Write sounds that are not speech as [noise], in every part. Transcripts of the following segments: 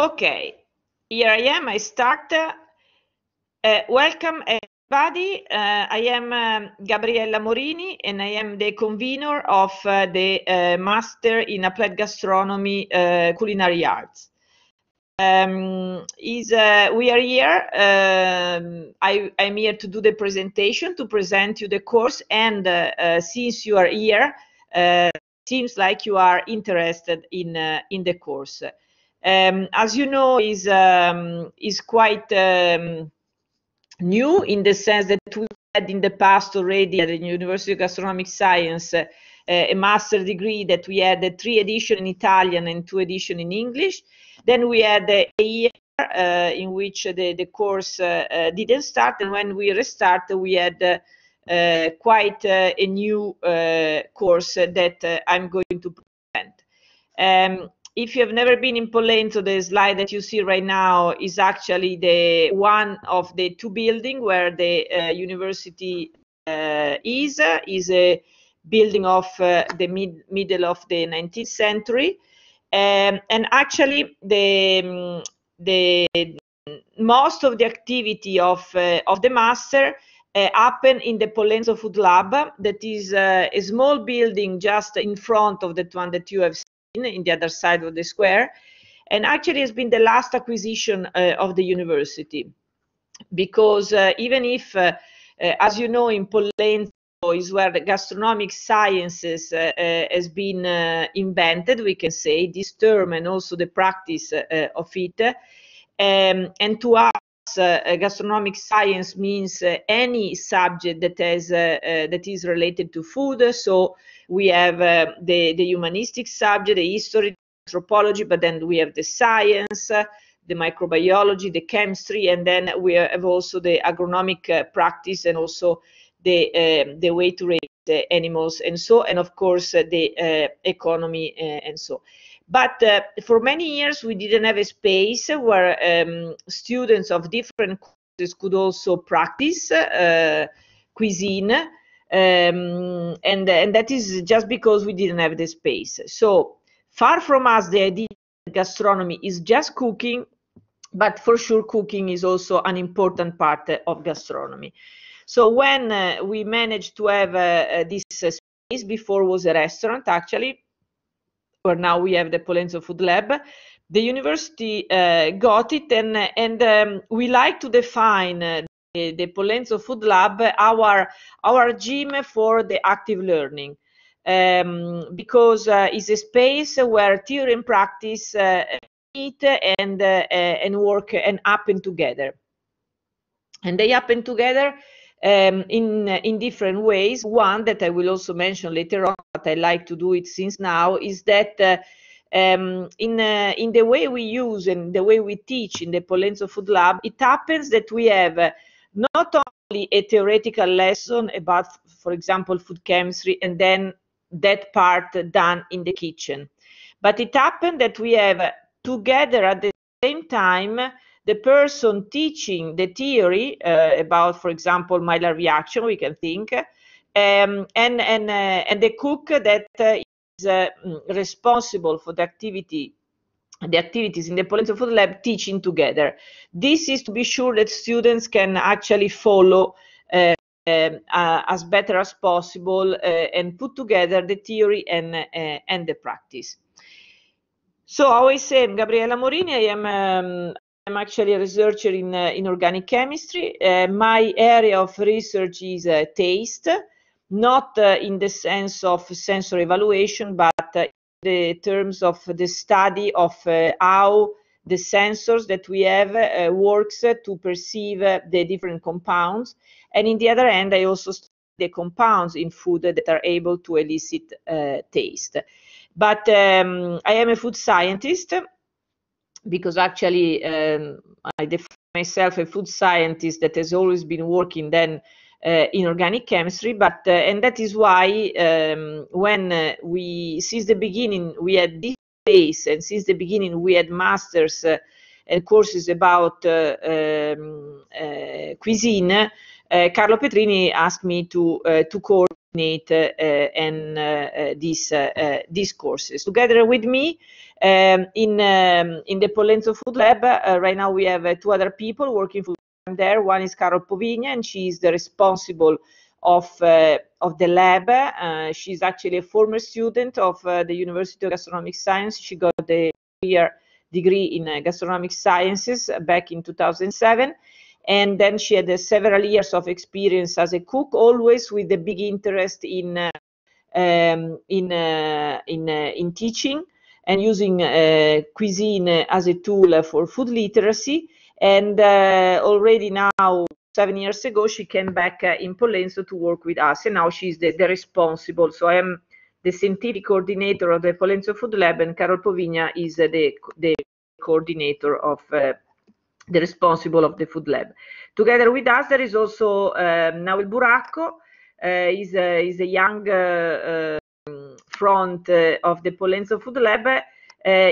Okay, here I am. I start. Uh, welcome everybody. Uh, I am um, Gabriella Morini and I am the convener of uh, the uh, Master in Applied Gastronomy uh, Culinary Arts. Um, is, uh, we are here. Um, I, am here to do the presentation, to present you the course. And since you are here, seems like you are interested in in the course um, as you know, is um, is quite um, new in the sense that we had in the past already at the University of Gastronomic Science uh, a master degree that we had a three edition in Italian and two edition in English. Then we had a year uh, in which the, the course uh, uh, didn't start, and when we restarted, we had uh, quite a new course that I'm going to present. Um, if you have never been in Pollenzo, the slide that you see right now is actually the one of the two buildings where the uh, university uh, is uh, is a building of uh, the mid- middle of the 19th century, um, and actually the um, the most of the activity of uh, of the master uh, happen in the Polenzo Food Lab, that is uh, a small building just in front of the one that you have in the other side of the square. And actually, has been the last acquisition uh, of the university, because uh, even if, uh, uh as you know, in Pollenzo is where the gastronomic sciences uh, uh, has been invented, we can say this term and also the practice of it. Um, and to us, uh, gastronomic science means uh, any subject that has uh, that is related to food. So we have the the humanistic subject, the history, anthropology, but then we have the science the microbiology, the chemistry, and then we have also the agronomic uh, practice and also the uh, the way to raise the animals and so, and of course uh, the economy and so. But uh, for many years, we didn't have a space where um, students of different courses could also practice uh, cuisine. Um, and, and that is just because we didn't have the space. So far from us, the idea that gastronomy is just cooking, but for sure, cooking is also an important part of gastronomy. So when uh, we managed to have uh, this space, before was a restaurant actually, where now we have the Polenzo Food Lab, the university uh, got it, and and um, we like to define uh, the, the, Polenzo Food Lab our our gym for the active learning. Um, because uh, it's a space where theory and practice uh, meet and uh, and work and happen together. And they happen together um, in uh, in different ways. One that I will also mention later on, but I like to do it since now, is that uh, um, in uh, in the way we use and the way we teach in the Polenzo Food Lab, it happens that we have uh, not only a theoretical lesson about, for example, food chemistry, and then that part done in the kitchen, but it happened that we have uh, together at the same time the person teaching the theory uh, about, for example, Maillard reaction, we can think, um, and and uh, and the cook that uh, is uh, mm, responsible for the activity the activities in the Polenta Food Lab teaching together. This is to be sure that students can actually follow uh, um, uh, as better as possible uh, and put together the theory and, and the practice. So, how I say, I'm Gabriela Morini, I am um, I'm actually a researcher in, uh, in organic chemistry. Uh, my area of research is uh, taste, not uh, in the sense of sensory evaluation, but uh, in the terms of the study of uh, how the sensors that we have works to perceive the different compounds. And in the other end, I also study the compounds in food that are able to elicit taste. But um, I am a food scientist because actually um, I define myself a food scientist that has always been working then uh, in organic chemistry. But uh, and that is why um, when uh, we since the beginning we had this and since the beginning we had masters uh, and courses about uh, um, uh, cuisine. Carlo Petrini asked me to to course coordinate eh, and eh, eh, these these courses together with me. Um, in um, in the Polenzo Food Lab, uh, right now we have uh, two other people working full there. One is Carol Povigna, and she is the responsible of uh, of the lab. Uh, she's actually a former student of uh, the University of Gastronomic Science. She got the year degree in uh, gastronomic sciences back in 2007 and then she had uh, several years of experience as a cook, always with a big interest in uh, um, in uh, in uh, in teaching and using uh, cuisine as a tool for food literacy. And already now, seven years ago, she came back in Polenzo to work with us, and now she's the, the responsible. So I am the scientific coordinator of the Polenzo Food Lab, and Carol Povigna is the the coordinator of the responsible of the food lab. Together with us, there is also uh, um, Nawel Buracco, uh, is a, is a young uh, um, front uh, of the Polenzo Food Lab. Uh,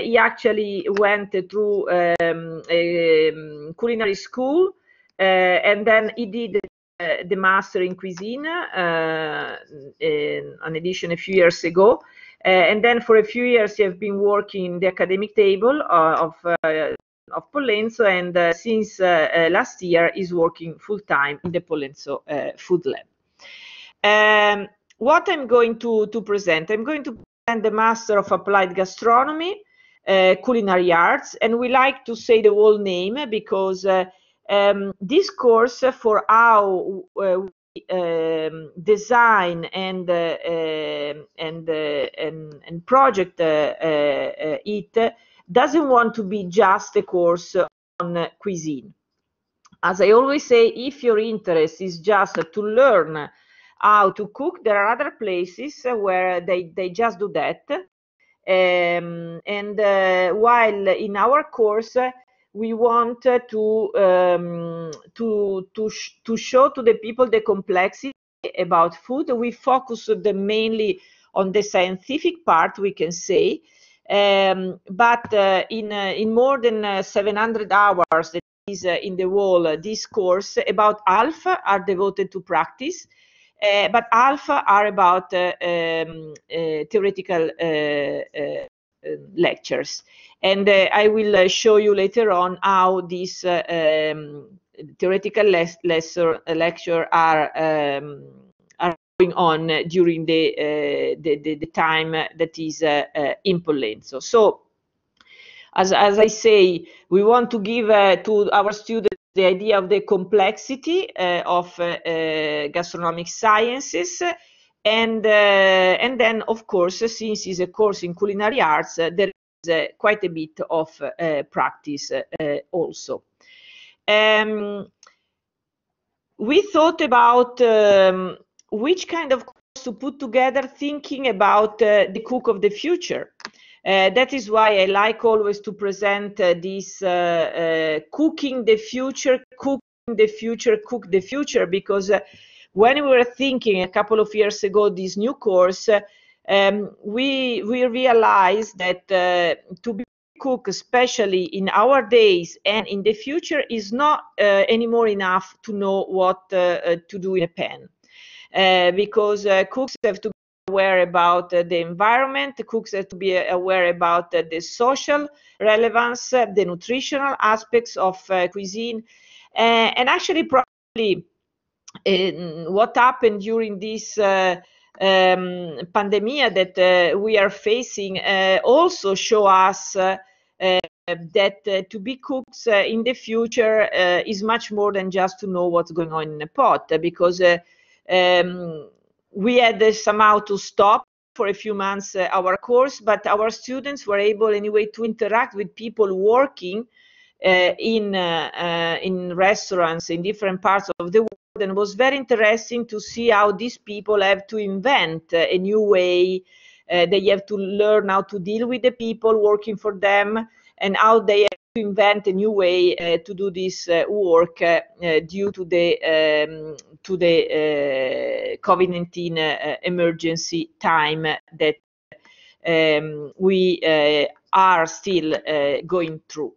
he actually went through um, a um, culinary school uh, and then he did the master in cuisine, in an edition a few years ago. and then for a few years, he has been working the academic table of of Pollenzo and uh, since uh, uh, last year is working full time in the Pollenzo uh, Food Lab. Um, what I'm going to, to present, I'm going to present the Master of Applied Gastronomy, Culinary Arts, and we like to say the whole name because um, this course for how um, design and uh, uh, and, uh, and, and project it doesn't want to be just a course on cuisine. As I always say, if your interest is just to learn how to cook, there are other places where they, they just do that. Um, and uh, while in our course, we want to um, to to sh to show to the people the complexity about food. We focus mainly on the scientific part, we can say, um, but uh, in, uh, in more than uh, 700 hours that is in the wall, this course, about half are devoted to practice. but half are about um, theoretical um, lectures. And I will show you later on how these um, theoretical les- lesser, lecture are um, going on during the, uh, the, the, the, time that is uh, uh, in Pollenzo. So as, as I say, we want to give to our students the idea of the complexity of gastronomic sciences and uh, and then of course since it's a course in culinary arts uh, there is uh, quite a bit of practice also um, we thought about um, which kind of course to put together thinking about uh, the cook of the future. Uh, that is why I like always to present uh, this cooking the future, cooking the future, cook the future, because uh, when we were thinking a couple of years ago this new course, uh, um, we, we realized that uh, to be cook, especially in our days and in the future, is not uh, anymore enough to know what uh, to do in a pen. Uh, because uh, cooks have to be aware about uh, the environment cooks have to be aware about the social relevance the nutritional aspects of cuisine and actually probably what happened during this um, pandemic that uh, we are facing uh, also show us uh, that to be cooks in the future is much more than just to know what's going on in a pot because um, we had uh, somehow to stop for a few months uh, our course, but our students were able anyway to interact with people working uh, in uh, uh, in restaurants in different parts of the world, and it was very interesting to see how these people have to invent uh, a new way. they have to learn how to deal with the people working for them and how they to invent a new way uh, to do this uh, work uh, due to the um, to the COVID-19 emergency time that um, we are still going through.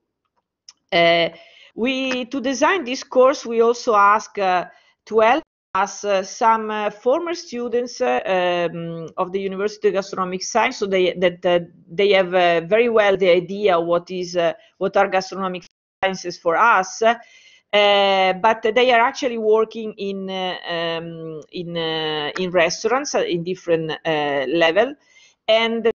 we to design this course, we also ask to help as uh, some uh, former students uh, um, of the University of Gastronomic Science, so they that they have uh, very well the idea what is uh, what are gastronomic sciences for us, uh, but they are actually working in um, in in restaurants in different level, and.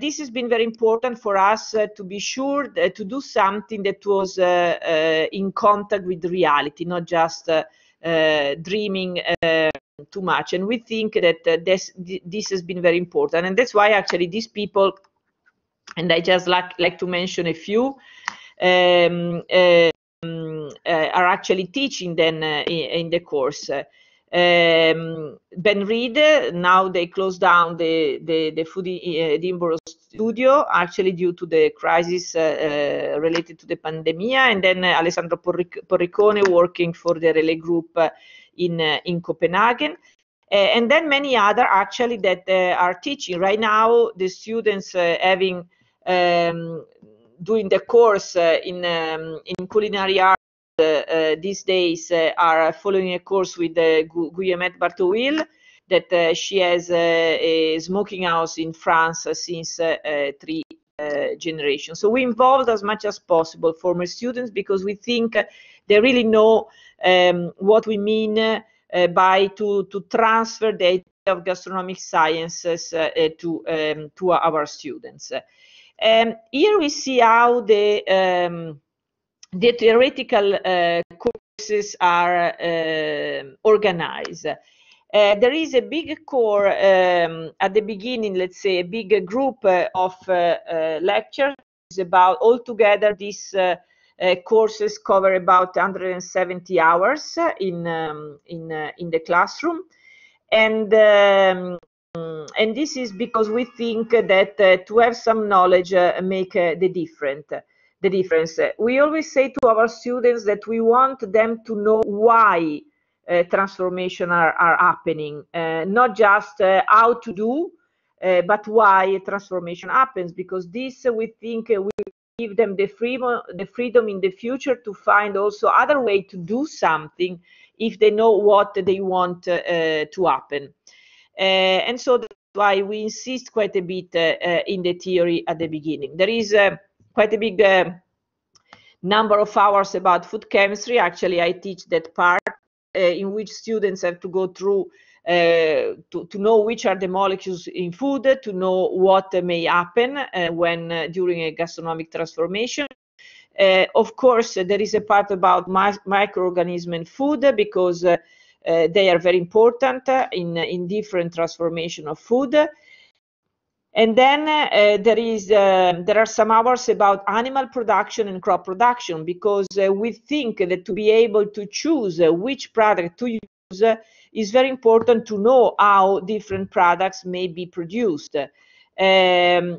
this has been very important for us to be sure to do something that was in contact with reality, not just uh, dreaming uh, too much. And we think that uh, this, this has been very important. And that's why actually these people, and I just like, like to mention a few, um, um are actually teaching then in, the course. Um, ben Reed, now they closed down the, the, the Food Edinburgh studio actually due to the crisis uh, uh related to the pandemic, and then uh, Alessandro Porric- Porricone working for the Relay Group uh, in in Copenhagen. and then many other actually that are teaching right now the students having um, doing the course in um, in culinary art these days are following a course with uh, Gu- Guillemette that uh, she has a, uh, a, smoking house in France uh, since uh, three generations. So we involved as much as possible former students because we think they really know um, what we mean by to, to transfer the idea of gastronomic sciences to, um, to our students. Um, here we see how the um, the theoretical uh, courses are uh, organized. Uh, there is a big core um, at the beginning, let's say, a big group uh, of uh, uh lectures about altogether these uh, uh, courses cover about 170 hours in um, in in the classroom, and um, and this is because we think that to have some knowledge make the difference. The difference. We always say to our students that we want them to know why uh, transformation are, are happening uh, not just uh, how to do uh, but why transformation happens because this we think will give them the freedom the freedom in the future to find also other way to do something if they know what they want to happen and so that's why we insist quite a bit in the theory at the beginning there is quite a big number of hours about food chemistry. Actually, I teach that part uh, in which students have to go through uh, to, to, know which are the molecules in food, to know what may happen uh, when uh, during a gastronomic transformation. Uh, of course, there is a part about microorganisms in food because uh, they are very important in, in different transformation of food. And then uh, uh, there is uh, there are some hours about animal production and crop production because uh, we think that to be able to choose uh, which product to use uh, is very important to know how different products may be produced. Um,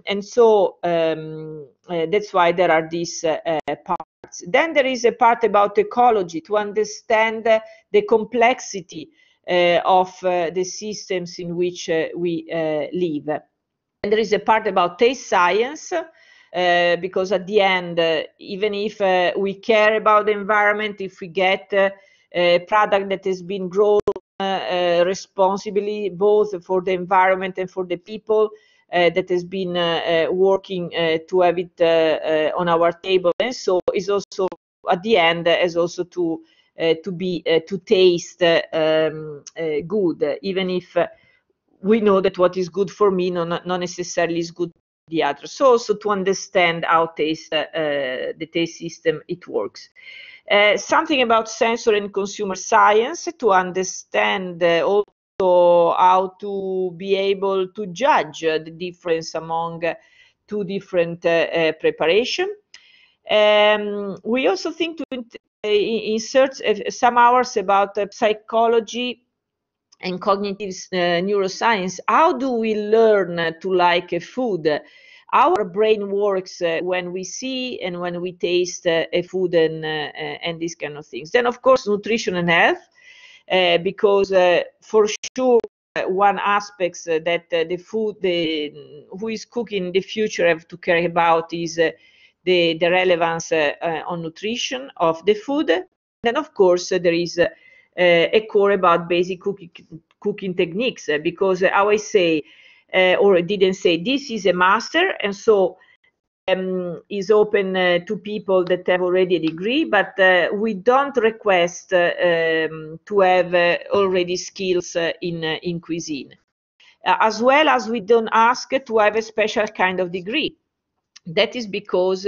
and so um, that's why there are these parts. Then there is a part about ecology to understand the complexity of the systems in which we live. And there is a part about taste science. Uh, because at the end, uh, even if uh, we care about the environment, if we get uh, a product that has been grown uh, uh, responsibly, both for the environment and for the people that has been working to have it on our table, and so is also at the end as also to to be to taste um, good, even if we know that what is good for me not, not necessarily is good for the other. So also to understand how taste, uh, the taste system it works. Uh, something about sensory and consumer science to understand uh, also how to be able to judge uh, the difference among uh, two different preparation. Um, we also think to insert some hours about psychology and cognitive uh, neuroscience how do we learn to like a food our brain works uh, when we see and when we taste uh, a food and uh, uh, and these kind of things then of course nutrition and health uh, because for sure one aspects that the food the who is cooking the future have to care about is the the relevance on nutrition of the food then of course there is Eh, a core about basic cooking, cooking techniques eh, because I always say, eh, or didn't say, this is a master. And so um, is open uh, to people that have already a degree, but uh, we don't request uh, um, to have already skills in in cuisine, as well as we don't ask to have a special kind of degree. That is because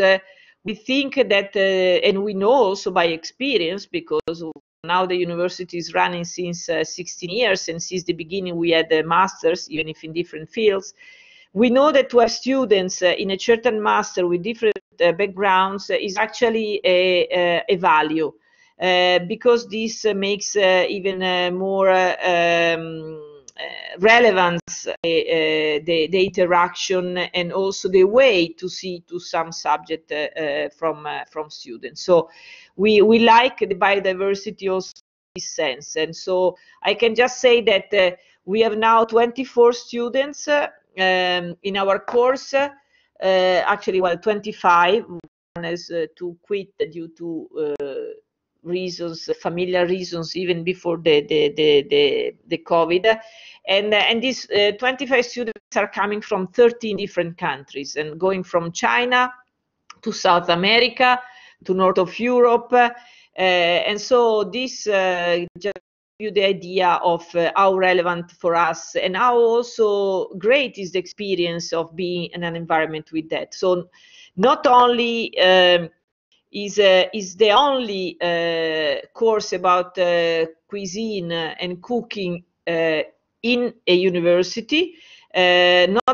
we think that, and we know also by experience, because now the university is running since uh, 16 years, and since the beginning we had a masters, even if in different fields. We know that to have students uh, in a certain master with different uh, backgrounds uh, is actually a, a, uh, a value uh, because this makes even more um, relevance the, the interaction and also the way to see to some subject from from students. So we we like the biodiversity also sense. And so I can just say that uh, we have now 24 students uh, um, in our course. Uh, actually, well, 25 one has uh, to quit due to uh, reasons, familiar reasons, even before the the the the, the COVID. And uh, and these 25 students are coming from 13 different countries and going from China to South America to north of Europe. Uh, and so this uh, just you the idea of uh, how relevant for us and how also great is the experience of being in an environment with that. So not only um, is uh, is the only uh, course about uh, cuisine and cooking in a university, not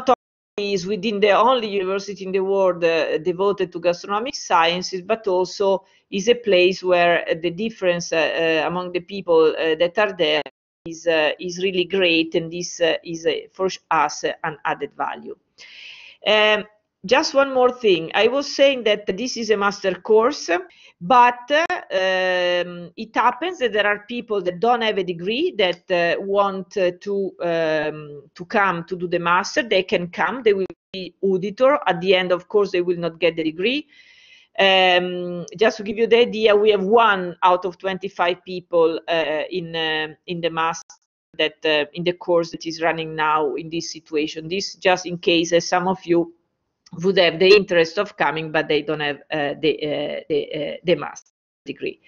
is within the only university in the world uh, devoted to gastronomic sciences, but also is a place where the difference uh, uh, among the people uh, that are there is is really great, and this is for us an added value. Um, just one more thing. I was saying that this is a master course, but uh, um, it happens that there are people that don't have a degree that uh, want uh, to um, to come to do the master. They can come. They will be auditor. At the end, of course, they will not get the degree. Um, just to give you the idea, we have one out of 25 people uh, in uh, in the master that uh, in the course that is running now in this situation. This just in case, as some of you would have the interest of coming, but they don't have uh, the, uh, the, uh, the master degree.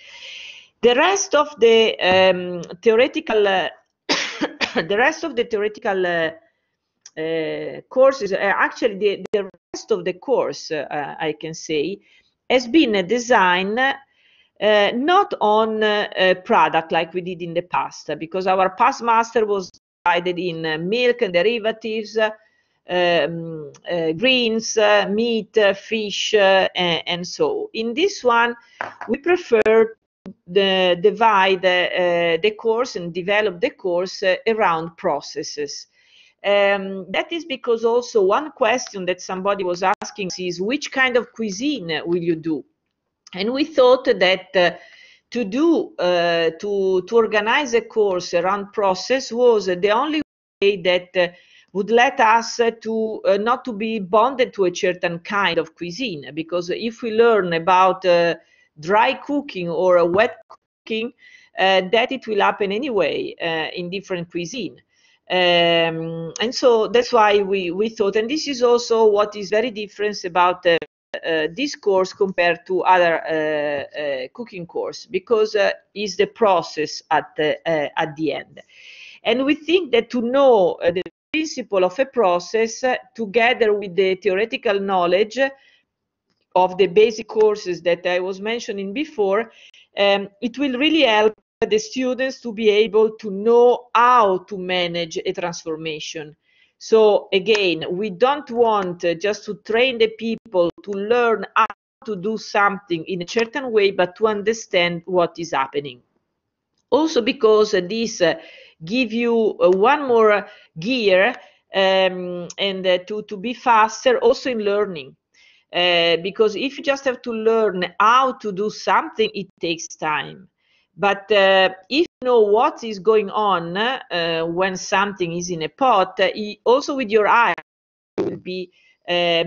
The rest of the um, theoretical, uh, [coughs] the rest of the theoretical uh, uh, courses, actually the, the rest of the course, I can say, has been designed not on product like we did in the past, because our past master was divided in milk and derivatives, um, uh, greens, uh, meat, uh, fish, and so. In this one, we prefer to divide the course and develop the course around processes. Um, that is because also one question that somebody was asking is which kind of cuisine will you do? And we thought that uh, to do, uh, to, to organize a course around process was the only way that uh, would let us uh, to uh, not to be bonded to a certain kind of cuisine because if we learn about uh, dry cooking or a wet cooking that it will happen anyway in different cuisine um, and so that's why we, we thought and this is also what is very different about uh, uh, this course compared to other uh, cooking course because uh, is the process at the, at the end and we think that to know the principle of a process together with the theoretical knowledge of the basic courses that I was mentioning before, um, it will really help the students to be able to know how to manage a transformation. So again, we don't want uh, just to train the people to learn how to do something in a certain way, but to understand what is happening. Also because this uh, give you uh, one more gear um, and uh, to, to be faster also in learning. Uh, because if you just have to learn how to do something, it takes time. But uh, if you know what is going on uh, when something is in a pot, uh, also with your eyes, you will be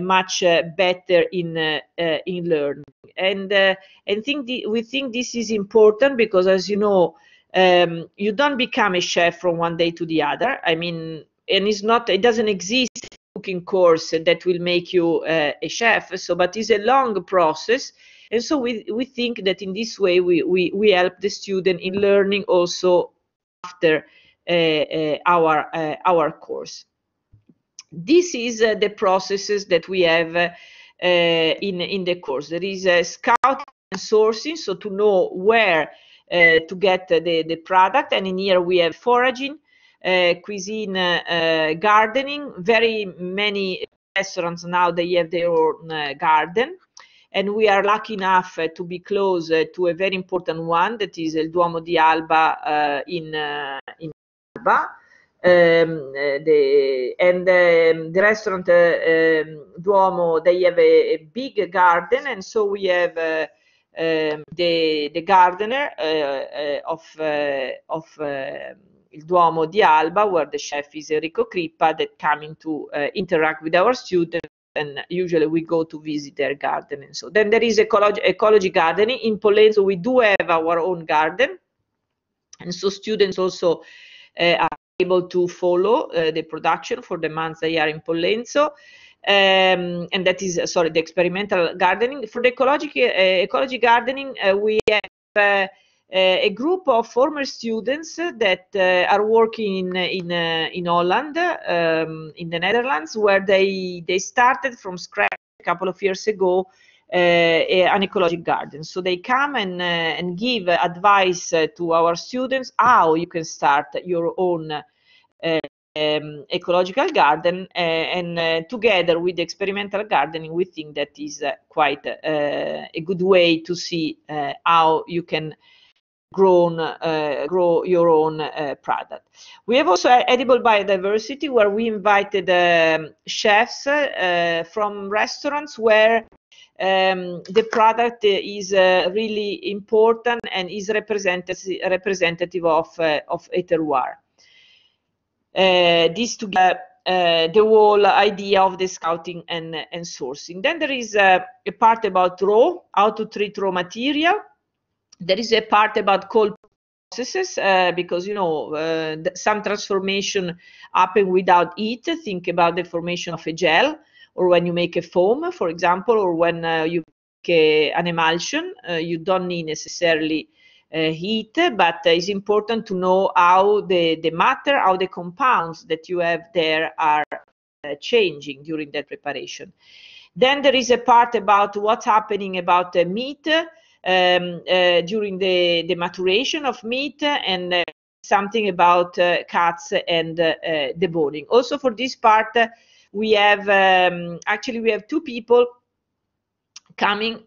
much better in in learning. And and think the, we think this is important because, as you know, um, you don't become a chef from one day to the other i mean and it's not it doesn't exist cooking course that will make you uh, a chef so but it's a long process and so we, we think that in this way we, we, we help the student in learning also after uh, uh, our uh, our course this is uh, the processes that we have uh, in in the course there is a scout and sourcing so to know where Eh, to get the, the product. And in here we have foraging, eh, cuisine, eh, gardening. Very many restaurants now they have their own garden and we are lucky enough uh, to be close uh, to a very important one that is El Duomo di Alba uh, in in Alba. Um, the, and um, the restaurant um, Duomo, they have a, a, big garden, and so we have um, the, the, gardener eh, eh, of, eh, of Il Duomo di Alba, where the chef is Enrico Crippa, that coming to interact with our students and usually we go to visit their garden and so then there is ecology, ecology gardening in Polenzo we do have our own garden and so students also uh, are able to follow uh, the production for the months they are in Polenzo um, and that is uh, sorry the experimental gardening. For the ecologic uh, ecology gardening, uh, we have a group of former students that are working in in, in Holland, um, in the Netherlands, where they they started from scratch a couple of years ago. Uh, an ecologic garden. So they come and, uh, and give advice to our students how you can start your own um, ecological garden uh, and uh, together with the experimental gardening we think that is uh, quite a good way to see how you can grown, grow your own product. We have also edible biodiversity where we invited um, chefs from restaurants where um, the product is really important and is representative of, of a terroir. Uh, this together uh, the whole idea of the scouting and, and sourcing. Then there is a, a, part about raw, how to treat raw material. There is a part about cold processes uh, because you know uh, some transformation happen without heat. Think about the formation of a gel, or when you make a foam, for example, or when uh, you make a, an emulsion. Uh, you don't need necessarily uh, heat, but it's important to know how the, the matter, how the compounds that you have there are uh, changing during that preparation. Then there is a part about what's happening about the meat um, uh, during the, the maturation of meat and something about uh, cuts and uh, uh, Also for this part, we have um, actually we have two people coming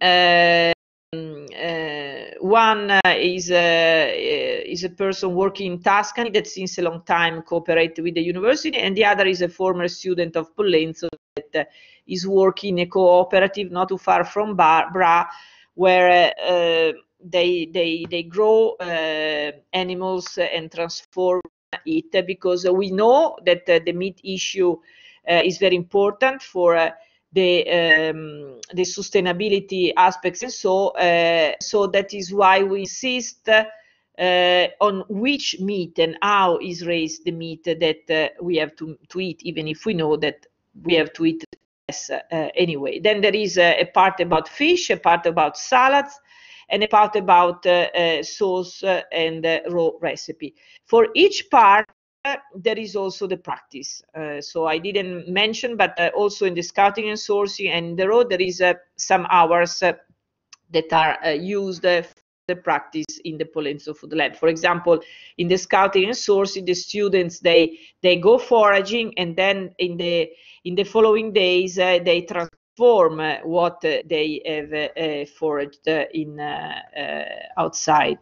um, uh, one is, uh, is a person working in Tuscany that since a long time cooperate with the university, and the other is a former student of Pollenzo that uh, is working in a cooperative not too far from Bar where they they they grow uh, animals and transform it because we know that uh, the meat issue uh, is very important for the um, the sustainability aspects and so uh, so that is why we insist uh, on which meat and how is raised the meat that uh, we have to, to eat even if we know that we have to eat less uh, anyway then there is a, a, part about fish a part about salads and a part about uh, uh, sauce and raw recipe for each part there is also the practice. Uh, so I didn't mention, but uh, also in the scouting and sourcing and the road, there is uh, some hours uh, that are uh, used uh, for the practice in the Polenzo Food Lab. For example, in the scouting and sourcing, the students they they go foraging and then in the in the following days they transform form what they have uh, foraged in uh, uh, outside.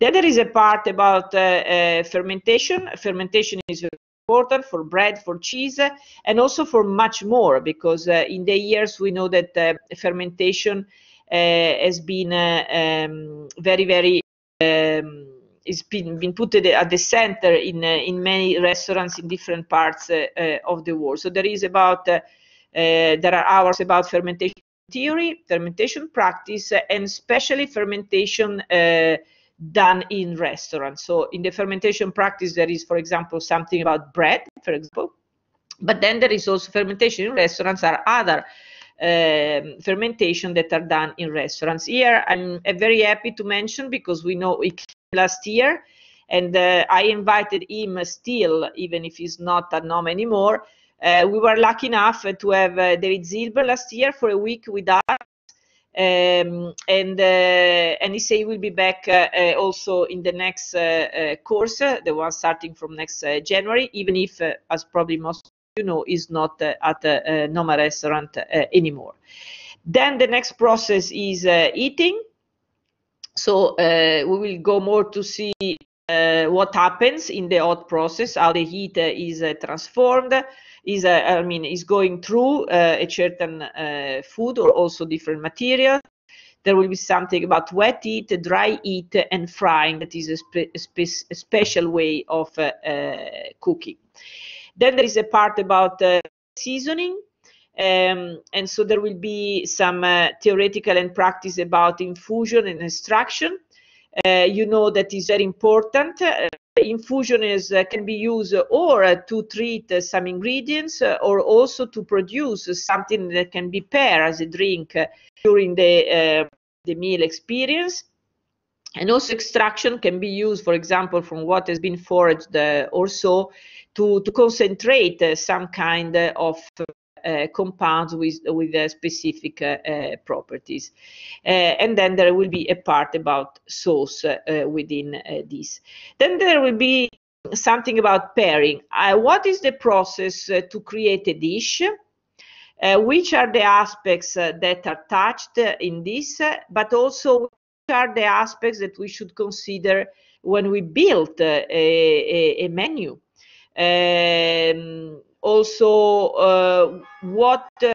Then there is a part about fermentation. Fermentation is important for bread, for cheese, uh, and also for much more because uh, in the years we know that uh, fermentation has been um, very, very. Um, it's been, been put at the, at the center in in many restaurants in different parts of the world. So there is about uh, there are hours about fermentation theory, fermentation practice, and especially fermentation uh, done in restaurants. So in the fermentation practice, there is, for example, something about bread, for example. But then there is also fermentation in restaurants are other um, fermentation that are done in restaurants. Here, I'm uh, very happy to mention because we know it last year, and uh, I invited him still, even if he's not a nom anymore, uh, we were lucky enough to have uh, David Zilber last year for a week with us. Um, and uh, and he say he will be back also in the next course, the one starting from next January, even if, as probably most you know, is not at a, Noma restaurant anymore. Then the next process is eating. So uh, we will go more to see uh, what happens in the hot process, how the heat uh, is transformed, is uh, I mean is going through uh, a certain uh, food or also different material. There will be something about wet eat, dry eat, and frying. That is a, spe- a, spe- a special way of cooking. Then there is a part about seasoning. Um, and so there will be some uh, theoretical and practice about infusion and extraction. Uh, you know that is very important. Uh, infusion is uh, can be used uh, or uh, to treat uh, some ingredients uh, or also to produce something that can be paired as a drink uh, during the the meal experience and also extraction can be used for example from what has been foraged also to to concentrate some kind of uh, compounds with with uh, specific uh, properties. and then there will be a part about source within this. Then there will be something about pairing. what is the process to create a dish? Uh, which are the aspects uh, that are touched uh, in this, but also which are the aspects that we should consider when we build a, a, menu. Um, also uh, what uh,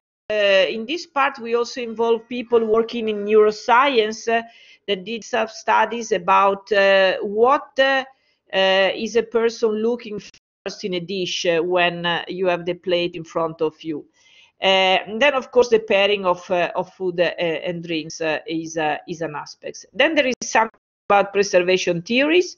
in this part we also involve people working in neuroscience uh, that did some studies about what is a person looking first in a dish when you have the plate in front of you. Uh, then, of course, the pairing of, uh, of food uh, and drinks is, is an aspect. Then there is something about preservation theories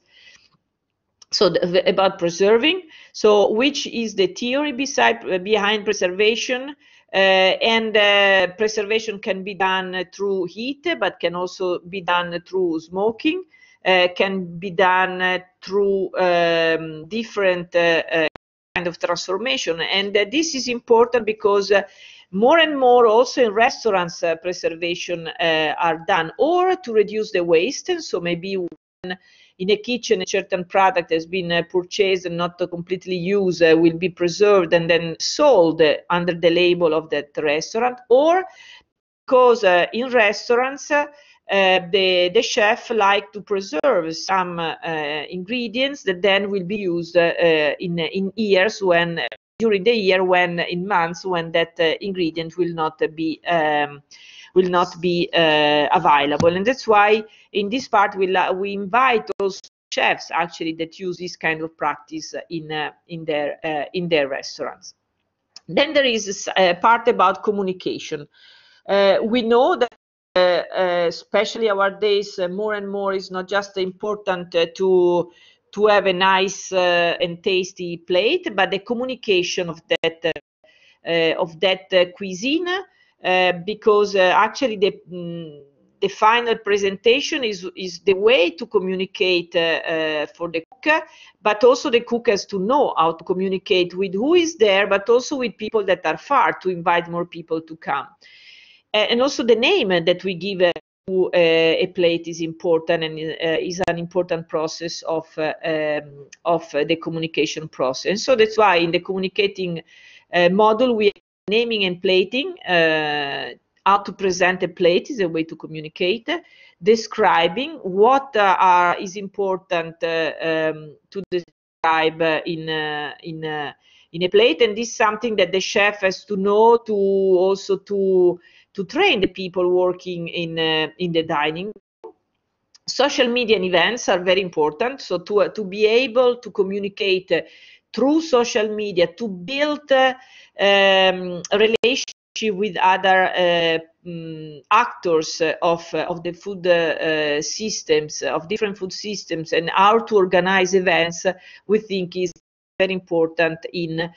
so the, about preserving so which is the theory beside behind preservation uh, and uh, preservation can be done through heat but can also be done through smoking uh, can be done through um, different uh, uh, kind of transformation and uh, this is important because more and more also in restaurants preservation are done or to reduce the waste and so maybe when in a kitchen, a certain product has been uh, purchased and not completely used uh, will be preserved and then sold under the label of that restaurant, or because uh, in restaurants. Uh, the, the chef like to preserve some uh, ingredients that then will be used in, in years when during the year when in months when that ingredient will not be um, will not be uh, available. And that's why in this part we, we invite those chefs actually that use this kind of practice in, uh, in, their, uh, in their restaurants. Then there is a part about communication. Uh, we know that uh, especially our days uh, more and more is not just important to to have a nice and tasty plate but the communication of that of that cuisine uh, because uh, actually the mm, the final presentation is is the way to communicate uh, uh, for the cook, but also the cook has to know how to communicate with who is there, but also with people that are far to invite more people to come, and also the name that we give. Uh, to uh, a plate is important and is an important process of um, of the communication process. So that's why in the communicating model we naming and plating, uh, how to present a plate is a way to communicate, describing what uh, are, is important uh, um, to describe uh, in, in, in a plate. And this is something that the chef has to know to also to, to train the people working in, in the dining social media and events are very important so to uh, to be able to communicate uh, through social media to build uh, um, relationship with other uh, mm, actors of, uh, of the food uh, systems, of different food systems, and how to organize events, we think is very important in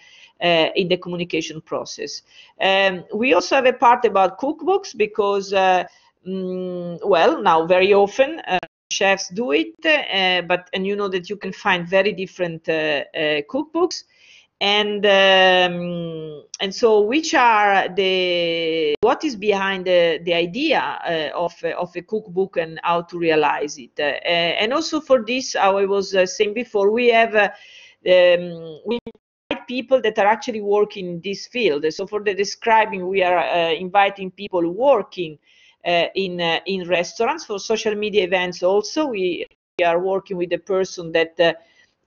uh, in the communication process. Um, we also have a part about cookbooks because, uh, mm, well, now very often uh, chefs do it, uh, but and you know that you can find very different uh, cookbooks and um, and so which are the what is behind the, the idea uh, of, of a cookbook and how to realize it uh, and also for this how i was uh, saying before we have uh, um, we people that are actually working in this field so for the describing we are uh, inviting people working in in restaurants for social media events also we, we are working with a person that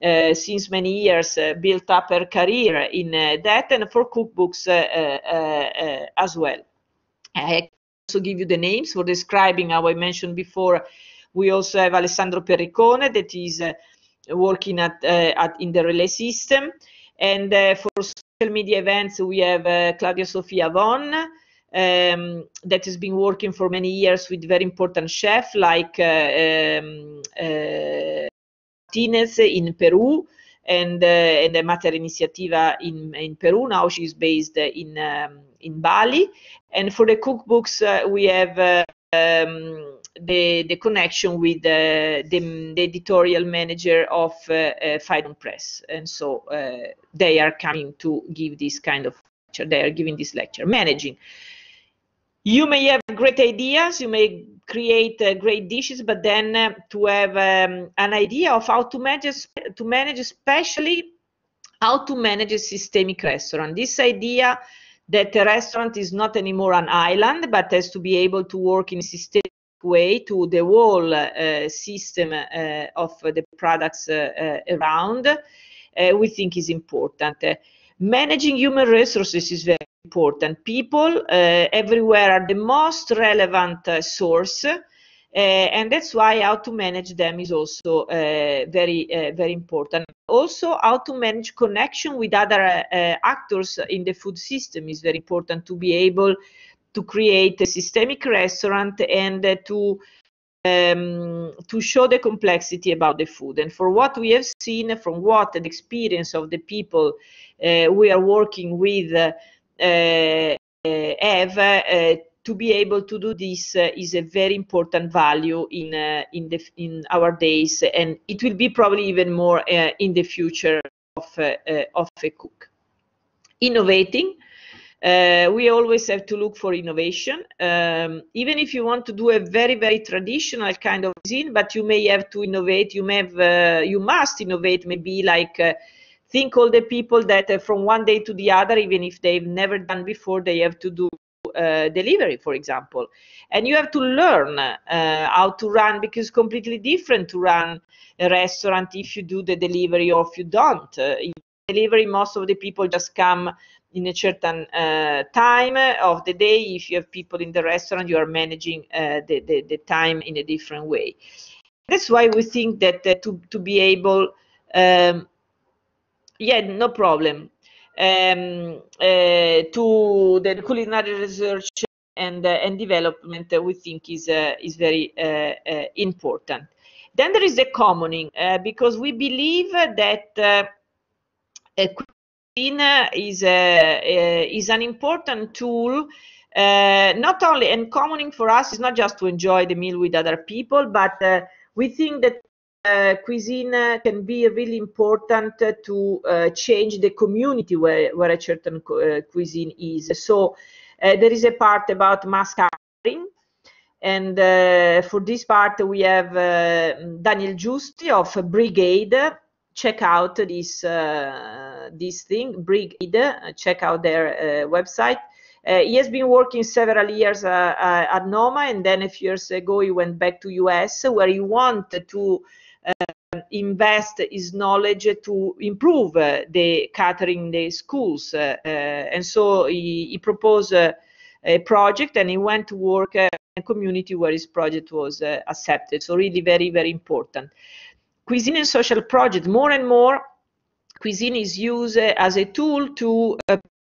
uh, since many years uh, built up her career in uh, that and for cookbooks as well. I also give you the names for describing how I mentioned before. We also have Alessandro Perricone that is working at, at, in the relay system. And for social media events, we have Claudia Sofia Von, um, that has been working for many years with very important chefs like uh, um, uh, Martinez in Peru and uh, and the Mater initiative in in Peru. Now she's based in um, in Bali. And for the cookbooks, uh, we have. Uh, um, the, the connection with the, the, editorial manager of uh, Fidon Press. And so they are coming to give this kind of lecture. They are giving this lecture, managing. You may have great ideas, you may create uh, great dishes, but then uh, to have um, an idea of how to manage, to manage, especially how to manage a systemic restaurant. This idea that a restaurant is not anymore an island, but has to be able to work in a systemic way to the whole uh, system uh, of the products uh, uh, around, we think is important. managing human resources is very important. People uh, everywhere are the most relevant uh, source. Uh, and that's why how to manage them is also very, very important. Also, how to manage connection with other actors in the food system is very important to be able to create a systemic restaurant and to um, to show the complexity about the food. And for what we have seen, from what the experience of the people uh, we are working with uh, Eh, eh, have eh, to be able to do this uh, is a very important value in uh, in the in our days and it will be probably even more uh, in the future of of a cook innovating we always have to look for innovation um, even if you want to do a very very traditional kind of cuisine but you may have to innovate you may have, you must innovate maybe like think all the people that uh, from one day to the other even if they've never done before they have to do uh, delivery for example and you have to learn uh, how to run because completely different to run a restaurant if you do the delivery or if you don't uh, delivery most of the people just come in a certain uh, time of the day if you have people in the restaurant you are managing uh, the, the, the, time in a different way that's why we think that to, to be able um, yeah, no problem. Um, uh, to the culinary research and uh, and development, we think is uh, is very important. Then there is the commoning because we believe that cuisine is a, is an important tool uh, not only and commoning for us is not just to enjoy the meal with other people, but uh, we think that Eh, cuisine uh, can be really important uh, to eh, change the community where, where a certain eh, cuisine is. So there is a part about mass hiring. And for this part, we have Daniel Giusti of Brigade. Check out this, this thing, Brigade. Check out their website. Uh, he has been working several years uh, uh, at NOMA, and then a few years ago he went back to US, where he wanted to uh, invest his knowledge to improve uh, the catering in the schools. Uh, uh, and so he, he proposed a, uh, a project and he went to work uh, in a community where his project was accepted. So really very, very important. Cuisine and social project, more and more cuisine is used as a tool to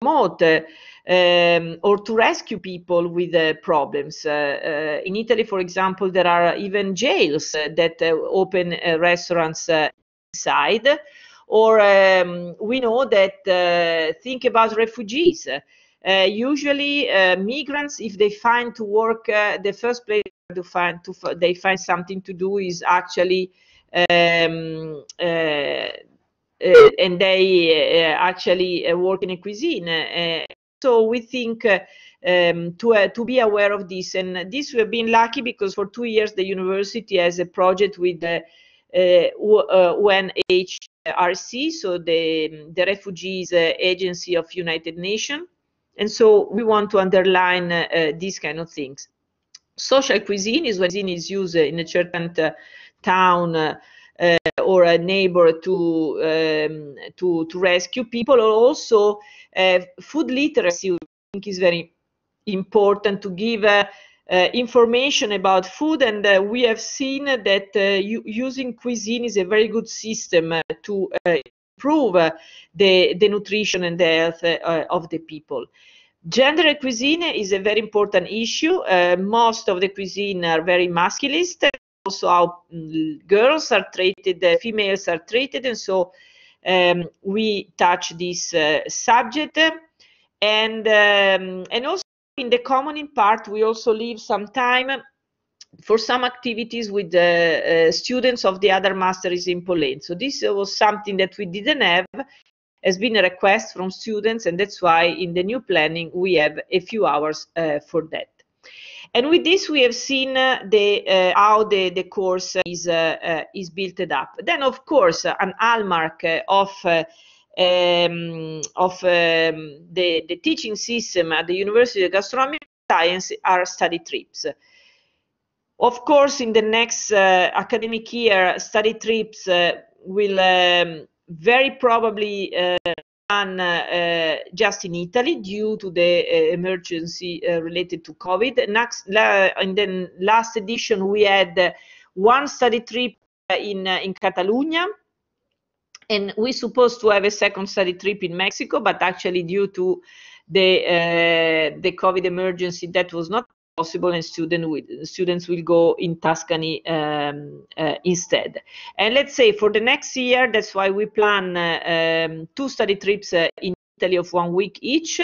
um, or to rescue people with uh, problems. Uh, uh, in Italy, for example, there are even jails that open restaurants inside. Or um, we know that think about refugees. usually, migrants, if they find to work, the first place to find to they find something to do is actually um, uh, and they uh, actually uh, work in a cuisine. so we think um, to, to be aware of this. And this we have been lucky because for two years the university has a project with the UNHRC, so the, the Refugees Agency of United Nations. And so we want to underline uh, these kind of things. Social cuisine is when cuisine is used in a certain uh, town uh, or a neighbor to, um, to, to rescue people, or also uh, food literacy, I think is very important to give uh, uh information about food. And uh, we have seen that uh, using cuisine is a very good system to improve the, the nutrition and the health of the people. Gender cuisine is a very important issue. Uh, most of the cuisine are very masculist also how mm, girls are treated, uh, females are treated, and so um, we touch this uh, subject, and um, and also in the commoning part we also leave some time for some activities with the uh, students of the other masters in Poland. So this was something that we didn't have has been a request from students and that's why in the new planning we have a few hours uh, for that. And with this, we have seen uh, the, uh, how the, the course is, uh, is built up. Then, of course, an hallmark of um, of um, the, the teaching system at the University of Gastronomic Science are study trips. Of course, in the next uh, academic year, study trips uh, will um, very probably uh, done uh, uh, just in Italy due to the uh, emergency uh, related to COVID. Next, and then last edition we had one study trip in in Catalonia and we're supposed to have a second study trip in Mexico, but actually due to the uh, the COVID emergency, that was not possible and student will, students will go in Tuscany um, uh, instead. And let's say for the next year, that's why we plan uh, um, two study trips uh, in Italy of one week each.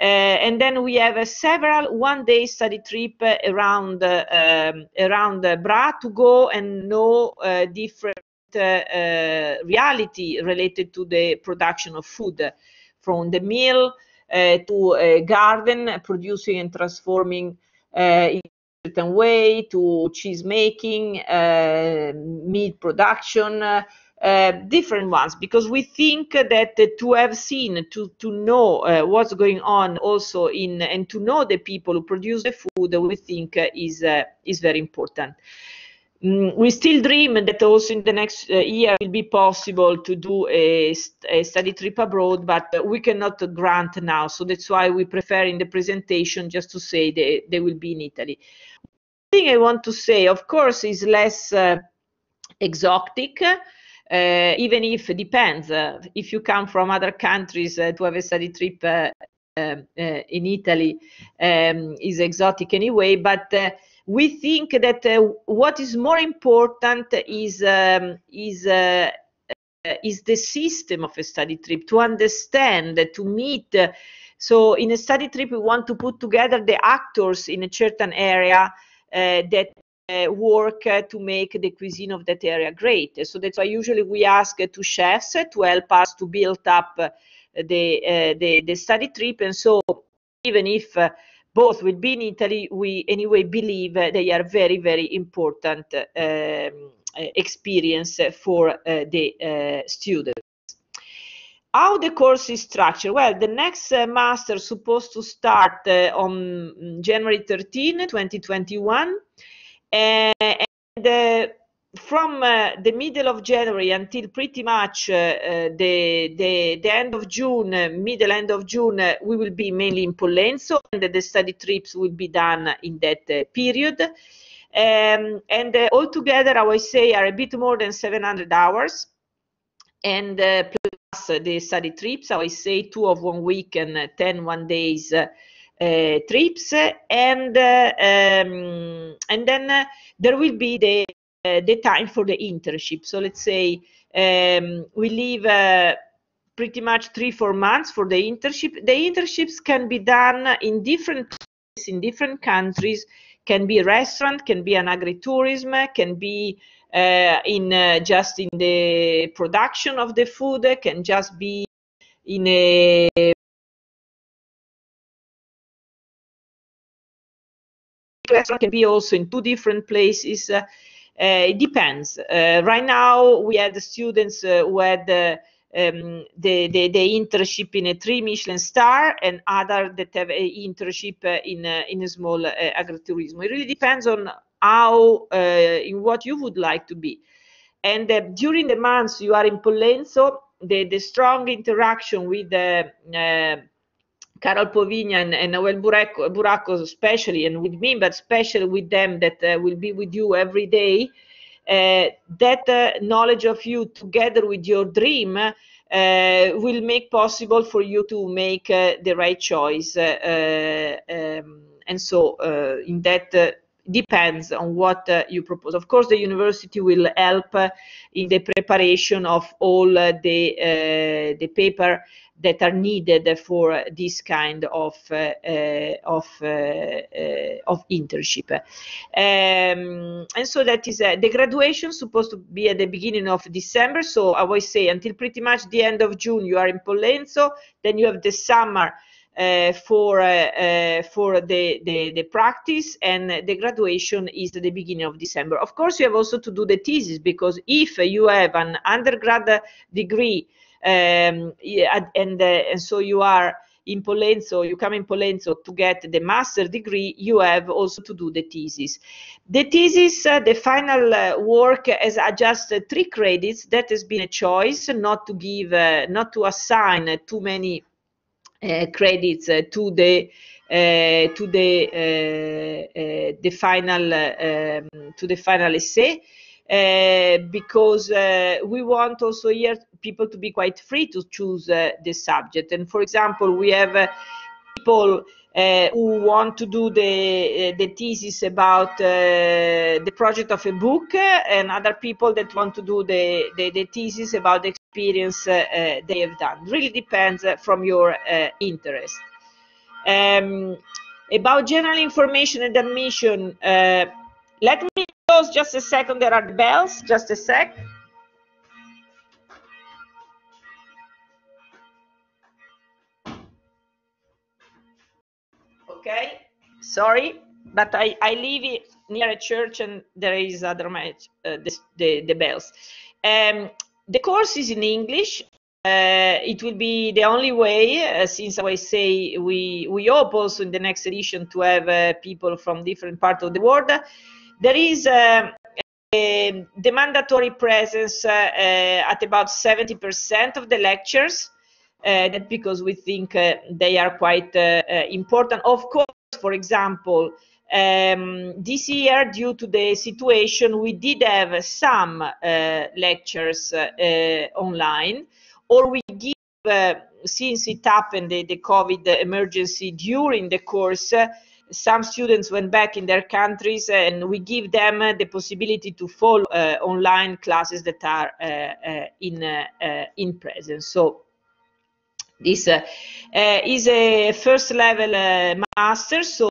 Uh, and then we have uh, several one-day study trip uh, around um, around Bra to go and know different reality related to the production of food, from the meal to garden producing and transforming uh, in a certain way to cheese making, uh, meat production. Uh, uh, different ones because we think that uh, to have seen to to know uh, what's going on also in and to know the people who produce the food we think is is very important Mm, we still dream that also in the next uh, year it will be possible to do a, a, study trip abroad, but we cannot grant now. So that's why we prefer in the presentation just to say they, they will be in Italy. One thing I want to say, of course, is less uh, exotic. Uh, even if it depends uh, if you come from other countries uh, to have a study trip uh, um, in Italy um, is exotic anyway, but we think that uh, what is more important is um, is uh, uh, is the system of a study trip to understand to meet so in a study trip we want to put together the actors in a certain area that uh, work uh, to make the cuisine of that area great. So that's why usually we ask uh, two chefs to help us to build up the, the, the study trip. And so even if both will be in Italy. We anyway believe uh, they are very, very important um, uh, experience for uh, the students. How the course is structured? Well, the next master is supposed to start on mm, January 13, 2021. and from uh, the middle of January until pretty much uh, uh the, the, the end of June, uh, middle end of June, uh, we will be mainly in Pollenzo, and the study trips will be done in that uh, period. Um, and altogether, I would say, are a bit more than 700 hours, and plus the study trips. I would say two of one week and 10 one days. trips and um, and then there will be the the time for the internship. So let's say um, we leave uh, pretty much three, four months for the internship. The internships can be done in different places, in different countries, can be restaurant, can be an agritourism, can be uh, in uh, just in the production of the food, can just be in a restaurant, can be also in two different places. Uh, it depends. Uh, right now, we had the students uh, who had um, the, the, the, internship in a three Michelin star and other that have an internship in a, in a small uh, agritourism. It really depends on how uh, in what you would like to be. And uh, during the months you are in Polenzo, the, the strong interaction with the Carol Povinia and, and Noel Buraco, especially, and with me, but especially with them that uh, will be with you every day, uh, that uh, knowledge of you together with your dream uh, will make possible for you to make uh, the right choice. Uh, um, and so, in that depends on what uh, you propose. Of course, the university will help uh, in the preparation of all uh, the uh, the paper that are needed for this kind of uh, uh, of of internship. Um, and so that is the graduation supposed to be at the beginning of December. So I would say until pretty much the end of June you are in Polenzo. Then you have the summer. Eh, for eh, for the, the, the practice and the graduation is at the beginning of December. Of course, you have also to do the thesis because if you have an undergrad degree um, and uh, and so you are in Polenzo, you come in Polenzo to get the master degree, you have also to do the thesis. The thesis, uh, the final uh, work has uh, just uh, three credits. That has been a choice not to give, uh, not to assign too many uh, credits uh, to the uh, to the the final um, to the final essay. Uh, because uh, we want also here people to be quite free to choose uh, the subject. And for example, we have people who want to do the the thesis about the project of a book, and other people that want to do the the, the thesis about the experience uh, uh, they have done. Really depends uh, from your interest. Um, about general information and admission, let me close just a second. There are bells, just a sec. okay sorry but i i live near a church and there is other match uh, the, the, the bells um the course is in English. Uh, it will be the only way, uh, since I say we we hope also in the next edition to have uh, people from different parts of the world. There is uh, a, the mandatory presence uh, at about 70% of the lectures. that because we think they are quite important. Of course, for example, um, this year, due to the situation, we did have some uh, lectures uh, online, or we give, uh, since it happened, the, the, COVID emergency during the course, uh, some students went back in their countries and we give them the possibility to follow uh, online classes that are uh, in, in presence. So this uh, uh, is a first level uh, master so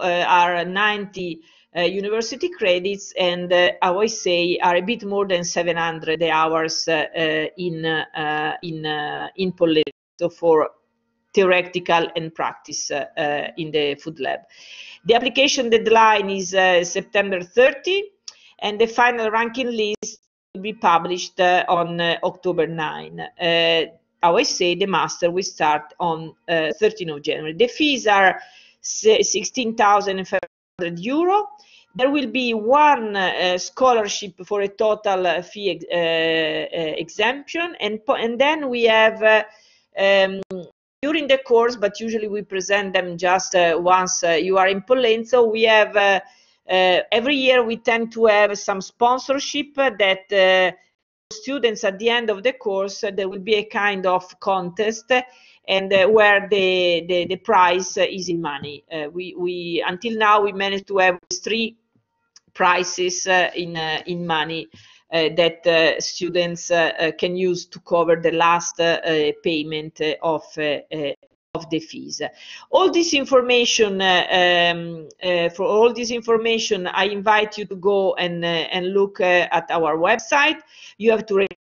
uh, are 90 uh, university credits, and uh, I say are a bit more than 700 hours uh, in in in Polletto for theoretical and practice in the food lab. The application deadline is September 30, and the final ranking list will be published on October 9 I I say, the master will start on uh, of January. The fees are 16,500 euro. There will be one uh, scholarship for a total uh, fee ex uh, uh, exemption, and, and then we have um, during the course, but usually we present them just once you are in Polenzo. We have every year we tend to have some sponsorship that students at the end of the course there will be a kind of contest and uh, where the, the, the price is in money. Uh, we, we until now we managed to have three prices uh, in uh, in money. that students can use to cover the last payment of of the fees. All this information, uh, um, uh, for all this information, I invite you to go and, uh, and look at our website. You have to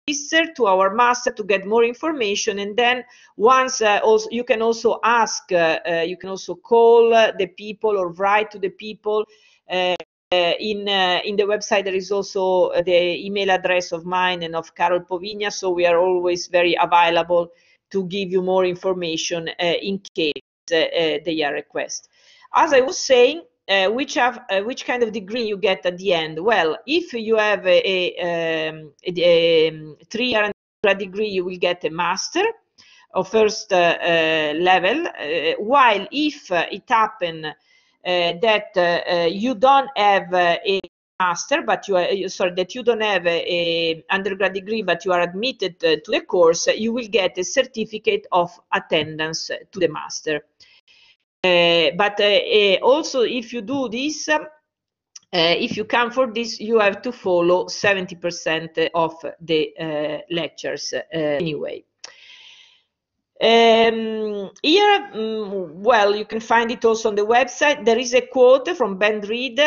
register to our master to get more information and then once uh, also you can also ask uh, uh, you can also call uh, the people or write to the people uh, uh, in in the website there is also the email address of mine and of Carol Povigna so we are always very available to give you more information in case they are request as i was saying uh, which have uh, which kind of degree you get at the end well if you have a, a, um, a, a um, three year degree you will get a master or first uh, uh level uh, while if uh, it happen that you don't have a master but you are sorry that you don't have a, undergrad degree but you are admitted to the course you will get a certificate of attendance to the master uh, but uh, uh, also, if you do this, uh, if you come for this, you have to follow 70% of the uh, lectures uh, anyway. Um, here, um, well, you can find it also on the website. There is a quote from Ben Reed,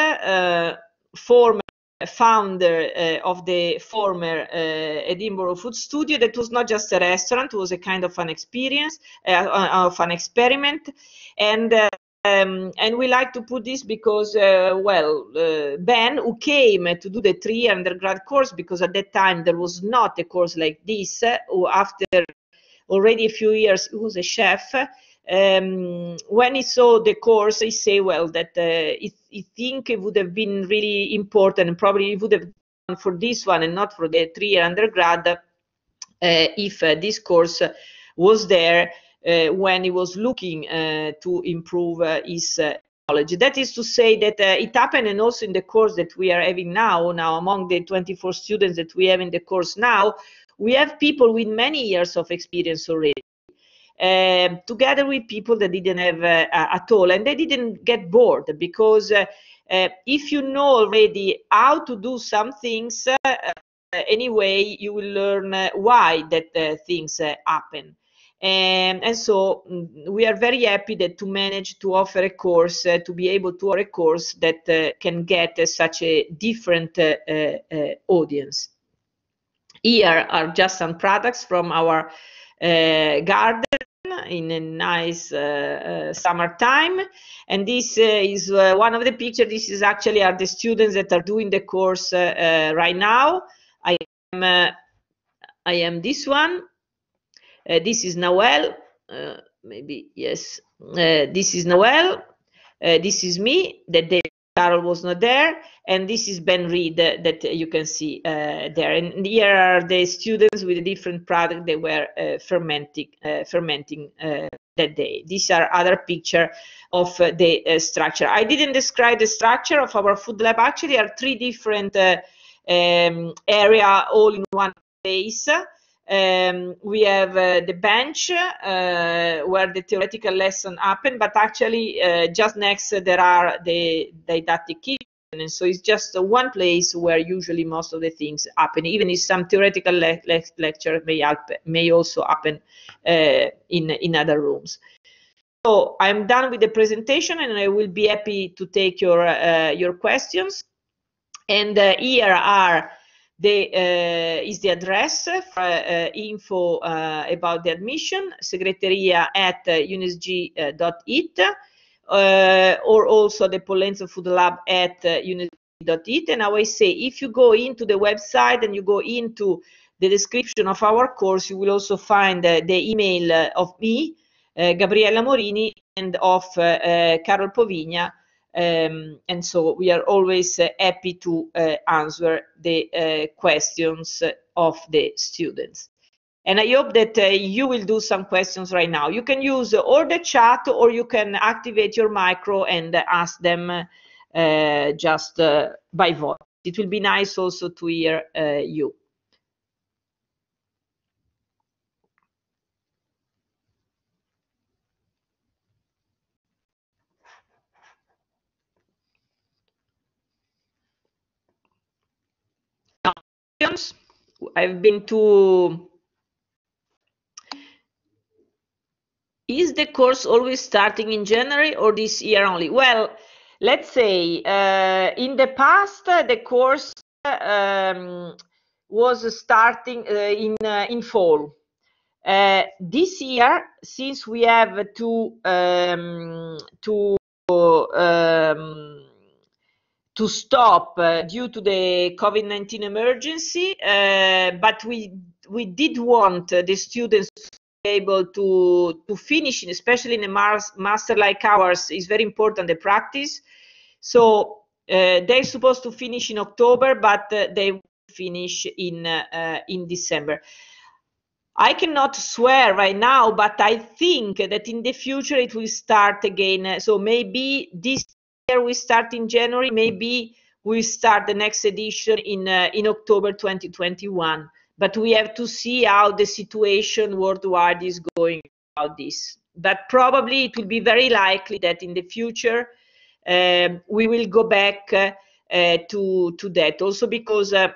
former founder uh, of the former uh, Edinburgh Food Studio that was not just a restaurant, it was a kind of an experience, uh, uh, of an experiment. And um, and we like to put this because, uh, well, uh, Ben, who came to do the three undergrad course, because at that time there was not a course like this, uh, who after already a few years was a chef, um, when he saw the course, he say, well, that uh, he, he think it would have been really important and probably he would have done for this one and not for the three-year undergrad uh, if uh, this course was there uh, when he was looking uh, to improve uh, his knowledge. That is to say that it happened and also in the course that we are having now, now among the 24 students that we have in the course now, we have people with many years of experience already um, together with people that didn't have uh, at all and they didn't get bored because uh, if you know already how to do some things uh, uh, anyway you will learn why that things happen and, um, and so mm, we are very happy that to manage to offer a course uh, to be able to offer a course that uh, can get uh, such a different audience here are just some products from our garden uh, in a nice uh, uh, summertime. And this is one of the pictures. This is actually are the students that are doing the course right now. I am, I am this one. this is Noel. maybe yes. this is Noel. this is me. That they Carol was not there, and this is Ben Reed that you can see uh, there. And here are the students with the different product they were uh, fermenting, uh, fermenting uh, that day. These are other picture of uh, the structure. I didn't describe the structure of our food lab. Actually, there are three different um, area all in one place. Um, we have uh, the bench uh, where the theoretical lesson happen, but actually uh, just next uh, there are the didactic kitchen. And so it's just one place where usually most of the things happen, even if some theoretical le le lecture may, may also happen uh, in, in other rooms. So I'm done with the presentation and I will be happy to take your, uh, your questions. And here are the, uh, is the address for uh, info uh, about the admission, secretaria at uh, unisg.it, uh, uh, or also the Polenzo Food Lab at unisg.it. And I always say, if you go into the website and you go into the description of our course, you will also find the email of me, Gabriella Morini, and of Carol Povigna, um, and so we are always uh, happy to uh, answer the uh, questions of the students. And I hope that uh, you will do some questions right now. You can use or the chat or you can activate your micro and ask them uh, just uh, by voice. It will be nice also to hear you. questions. I've been to Is the course always starting in January or this year only? Well, let's say uh, in the past uh, the course um, was starting uh, in uh, in fall. Uh, this year, since we have to um, to um, to stop uh, due to the COVID-19 emergency, uh, but we we did want uh, the students to able to to finish, especially in a master like ours, is very important the practice. So uh, they're supposed to finish in October, but uh, they finish in uh, in December. I cannot swear right now, but I think that in the future it will start again. So maybe this year we start in January, maybe we start the next edition in uh, in October 2021. But we have to see how the situation worldwide is going about this. But probably it will be very likely that in the future um, we will go back uh, uh, to to that. Also because uh,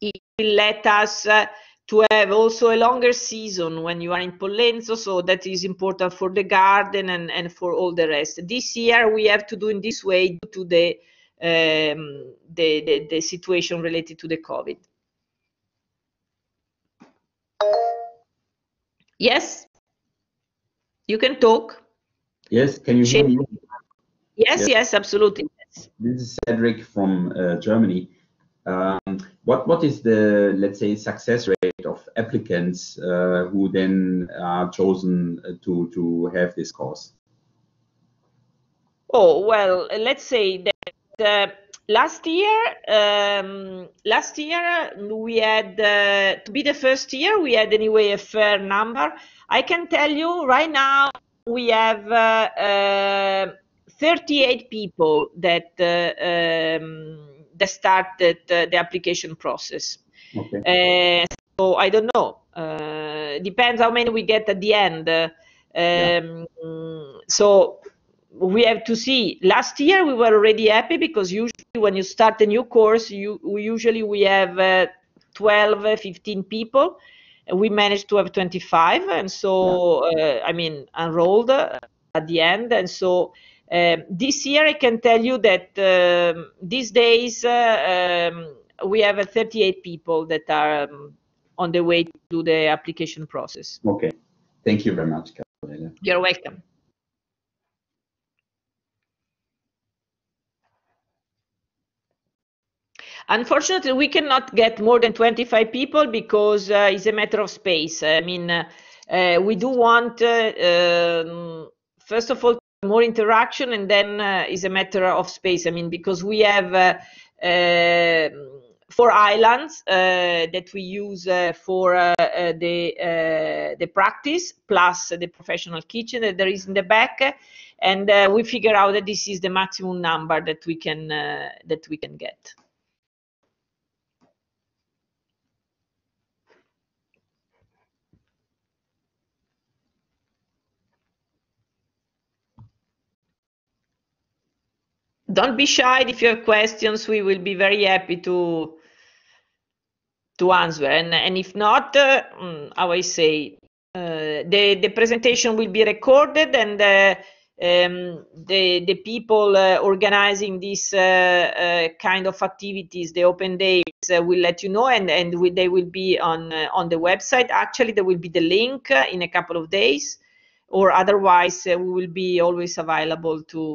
it will let us. Uh, to have also a longer season when you are in Pollenzo. So that is important for the garden and, and for all the rest. This year we have to do in this way due to the, um, the, the, the situation related to the COVID. Yes, you can talk. Yes, can you hear me? Yes, yes, yes absolutely. Yes. This is Cedric from uh, Germany. Um, what what is the let's say success rate? applicants uh, who then are chosen uh, to, to have this course? Oh, well, let's say that uh, last year um, last year we had uh, to be the first year we had anyway a fair number i can tell you right now we have uh, uh, 38 people that um, that started the application process okay. So I don't know. Uh, depends how many we get at the end. Uh, um, yeah. So we have to see. Last year we were already happy because usually when you start a new course, you usually we have uh, 12, 15 people. We managed to have 25, and so yeah. Uh, I mean enrolled at the end, and so. Um, this year, I can tell you that um, these days uh, um, we have uh, 38 people that are um, on the way to the application process. Okay. Thank you very much, Carolina. You're welcome. Unfortunately, we cannot get more than 25 people because uh, it's a matter of space. I mean, uh, uh, we do want, uh, um, first of all, more interaction, and then uh, a matter of space. I mean, because we have uh, uh, four islands uh, that we use uh, for uh, the the practice plus the professional kitchen that there is in the back, and we figure out that this is the maximum number that we can that we can get. don't be shy if you have questions we will be very happy to to answer. And, and if not, uh, mm, how I say, uh, the, the presentation will be recorded and uh, um, the, the people uh, organizing this uh, uh, kind of activities, the open days, uh, will let you know and, and we, they will be on, on the website. Actually, there will be the link in a couple of days or otherwise we will be always available to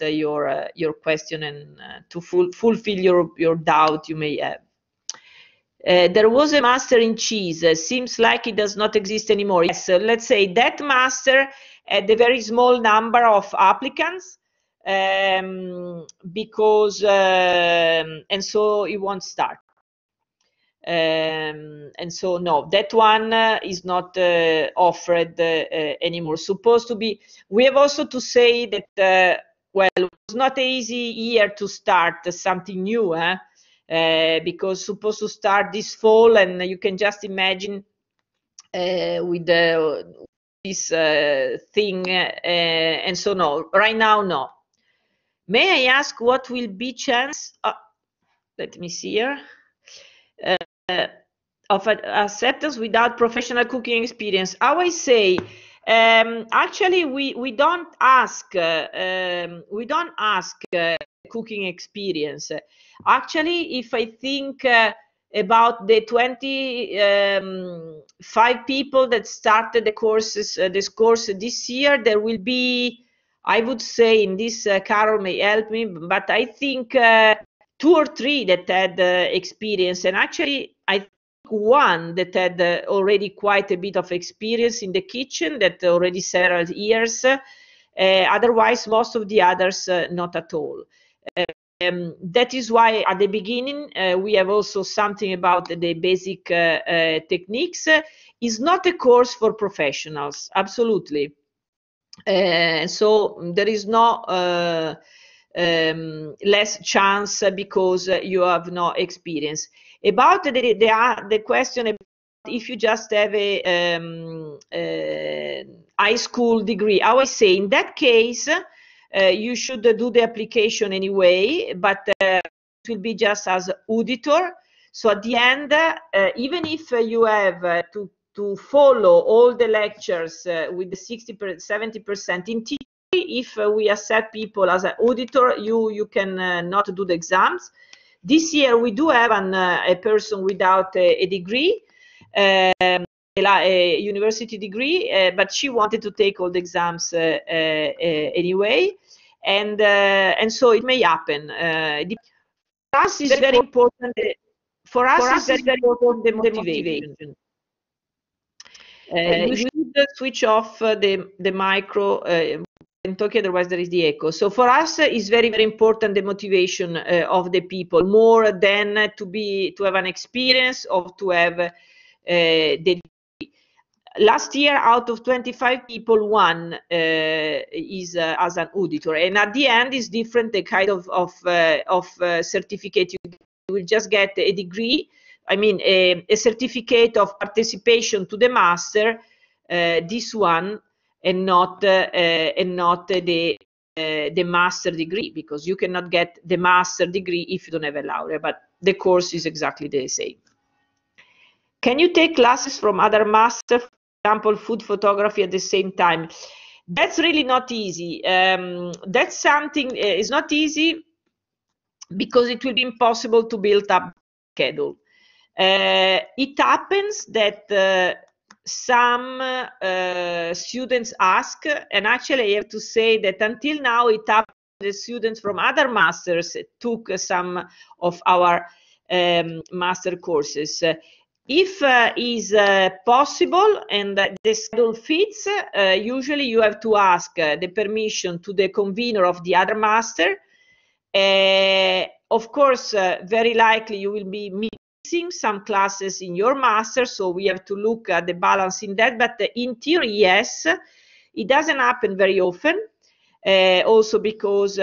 get your, your question and to ful fulfill your, your doubt you may have. Uh, there was a master in cheese. Uh, seems like it does not exist anymore. Yes, uh, let's say that master had a very small number of applicants um, because, um, and so it won't start. Um, and so, no, that one uh, is not uh, offered uh, anymore. Supposed to be, we have also to say that, well, it's not an easy year to start something new. Huh? Uh, because supposed to start this fall, and you can just imagine uh, with the this uh, thing uh, uh, and so no right now no may i ask what will be chance uh, let me see here of acceptance without professional cooking experience how i say um, actually we we don't ask um, we don't ask cooking experience. Actually, if I think uh, about the 25 um, people that started the courses, uh, this course this year, there will be, I would say, in this, uh, Carol may help me, but I think uh, two or three that had uh, experience. And actually, I think one that had uh, already quite a bit of experience in the kitchen that already several years. Uh, otherwise, most of the others not at all. Um, that is why at the beginning uh, we have also something about the basic uh, uh, techniques. It's not a course for professionals, absolutely. Uh, so there is no uh, um, less chance because you have no experience. About the the, the uh, question about if you just have a um, high school degree, I would say in that case uh, you should do the application anyway, but uh, it will be just as auditor. So at the end, uh, even if you have to to follow all the lectures uh, with the 60 70% in theory if uh, we accept people as an auditor you you can uh, not do the exams this year we do have an, a person without a, a degree um, a uh, university degree, uh, but she wanted to take all the exams uh, uh, anyway, and and so it may happen. for us, it's very important. For us, for us it's very important the motivation. Uh, you should switch off the the micro in Tokyo, otherwise there is the echo so for us uh, it's very very important the motivation uh, of the people more than to be to have an experience or to have uh, the last year out of 25 people one uh, is uh, as an auditor and at the end is different the kind of of, uh, of uh, certificate you will just get a degree i mean a, a certificate of participation to the master uh, this one and not uh, and not the the master degree because you cannot get the master degree if you don't have a laureate but the course is exactly the same can you take classes from other masters example, food photography at the same time. That's really not easy. Um, that's something, uh, not easy because it will be impossible to build up schedule. Uh, it happens that uh, some uh, students ask, and actually I have to say that until now it happened the students from other masters took some of our um, master courses if uh, is uh, possible and uh, the schedule fits, uh, usually you have to ask uh, the permission to the convener of the other master. Uh, of course, very likely you will be missing some classes in your master, so we have to look at the balance in that. But in theory, yes, it doesn't happen very often. also because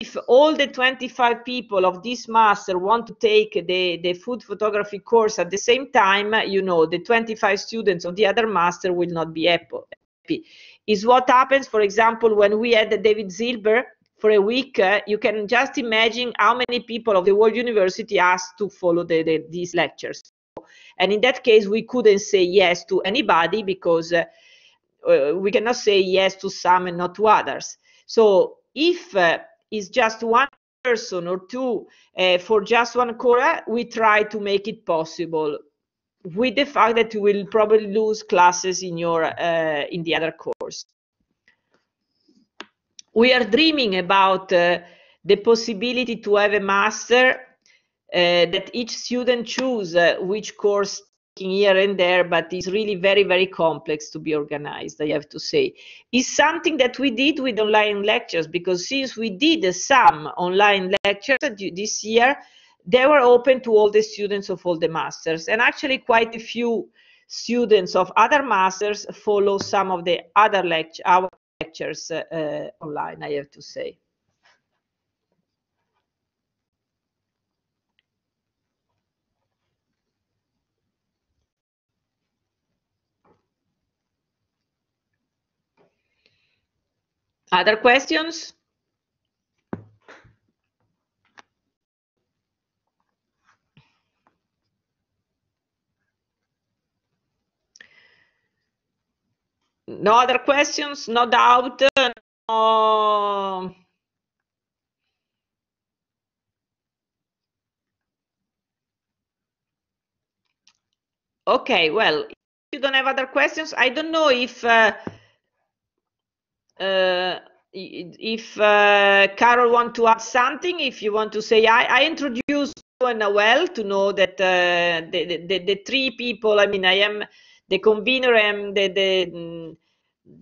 if all the 25 people of this master want to take the, the food photography course at the same time, you know, the 25 students of the other master will not be happy. Is what happens, for example, when we had David Zilber for a week, uh, you can just imagine how many people of the World University asked to follow the, the, these lectures. And in that case, we couldn't say yes to anybody because uh, uh, we cannot say yes to some and not to others. So if uh, is just one person or two uh, for just one quota, we try to make it possible with the fact that you will probably lose classes in your uh, in the other course. We are dreaming about uh, the possibility to have a master uh, that each student choose uh, which course working here and there, but it's really very, very complex to be organized, I have to say. It's something that we did with online lectures because since we did some online lectures this year, they were open to all the students of all the masters. And actually, quite a few students of other masters follow some of the other lect- our lectures uh, online, I have to say. Other questions? No other questions, no doubt. No... Okay, well, if you don't have other questions, I don't know if uh, uh, if uh, Carol want to add something, if you want to say, I, I introduced and Noel to know that uh, the, the, the three people. I mean, I am the convener, I am the the mm,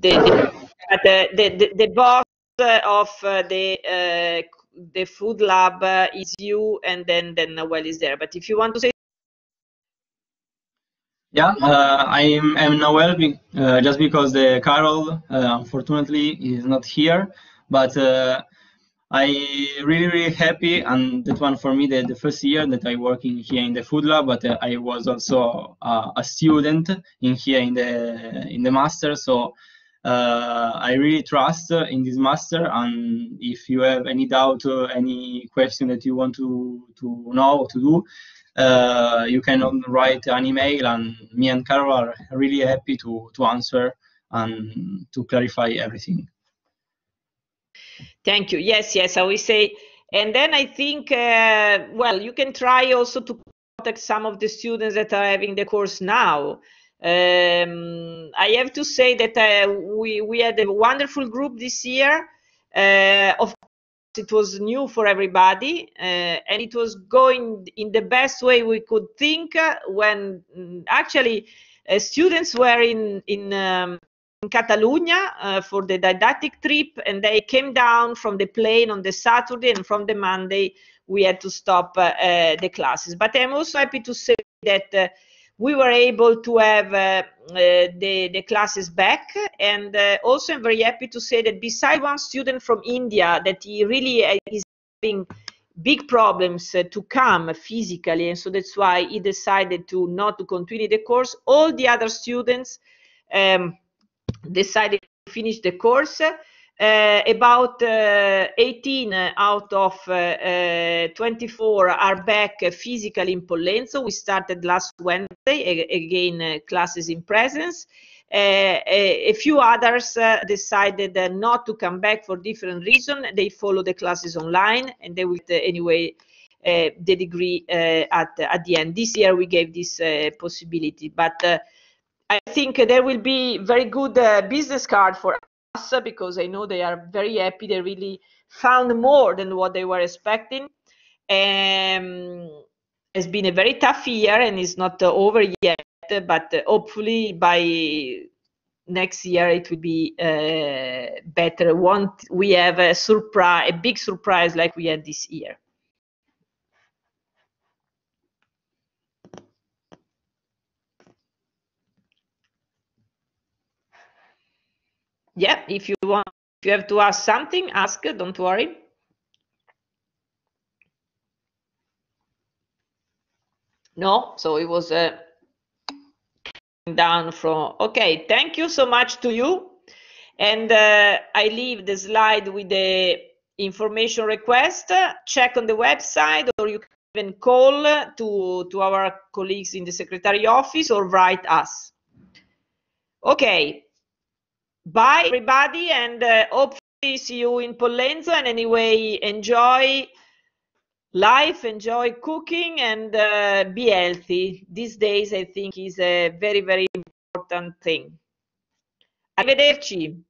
the the, uh, the, the, the boss of uh, the uh, the food lab is you, and then then Noel is there. But if you want to say yeah, uh, I'm, am Noel be, uh, just because the Carol uh, unfortunately is not here, but uh, I really really happy and that one for me the, the first year that I working here in the food lab, but uh, I was also a student in here in the in the master, so uh, I really trust in this master. And if you have any doubt, or any question that you want to to know to do, uh, you can write an email, and me and Carol are really happy to, to answer and to clarify everything. Thank you. Yes, yes, I will say. And then I think, uh, well, you can try also to contact some of the students that are having the course now. Um, I have to say that uh, we, we had a wonderful group this year. Uh, of it was new for everybody uh, and it was going in the best way we could think uh, when mm, actually uh, students were in in, um, in Catalonia uh, for the didactic trip and they came down from the plane on the Saturday and from the Monday we had to stop uh, uh, the classes but I'm also happy to say that we were able to have uh, uh, the, the classes back and uh, also i'm very happy to say that beside one student from india that he really uh, is having big problems uh, to come physically and so that's why he decided to not to continue the course all the other students um, decided to finish the course uh, about uh, 18 out of uh, uh, 24 are back physically in Pollenzo. We started last Wednesday, a- again, uh, classes in presence. A-, uh, a-, few others decided not to come back for different reasons. They follow the classes online and they will, anyway, the degree at, at the end. This year we gave this possibility, but I think there will be very good business card for us because I know they are very happy. They really found more than what they were expecting. Um, it's been a very tough year and it's not uh, over yet, but uh, hopefully by next year it will be uh, better. we have a surprise, a big surprise like we had this year? yeah, if you want, if you have to ask something, ask. Don't worry. No, so it was uh, down from. Okay, thank you so much to you, and uh, I leave the slide with the information request. Check on the website, or you can even call to to our colleagues in the secretary office, or write us. Okay, bye everybody and uh, hopefully see you in Polenzo. and anyway enjoy life enjoy cooking and uh, be healthy these days I think is a very very important thing arrivederci